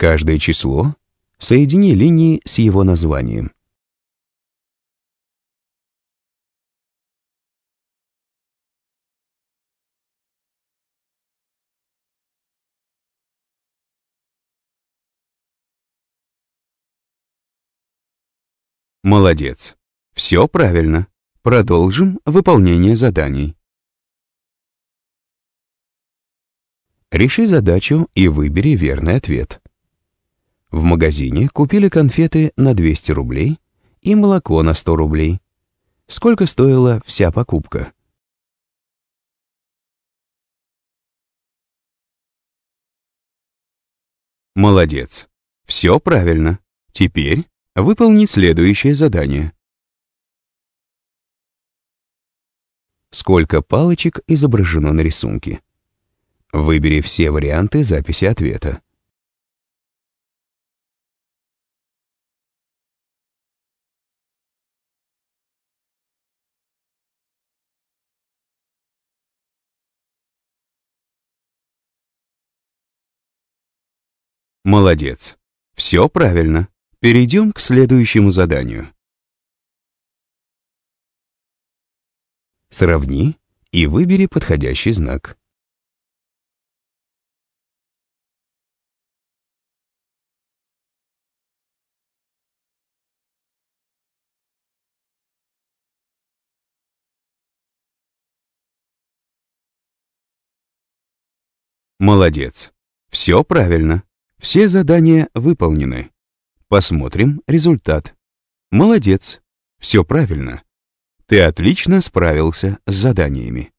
Каждое число соедини линии с его названием. Молодец. Все правильно. Продолжим выполнение заданий. Реши задачу и выбери верный ответ. В магазине купили конфеты на 200 рублей и молоко на 100 рублей. Сколько стоила вся покупка? Молодец. Все правильно. Теперь выполни следующее задание. Сколько палочек изображено на рисунке? Выбери все варианты записи ответа. Молодец. Все правильно. Перейдем к следующему заданию. Сравни и выбери подходящий знак. Молодец. Все правильно. Все задания выполнены. Посмотрим результат. Молодец, все правильно. Ты отлично справился с заданиями.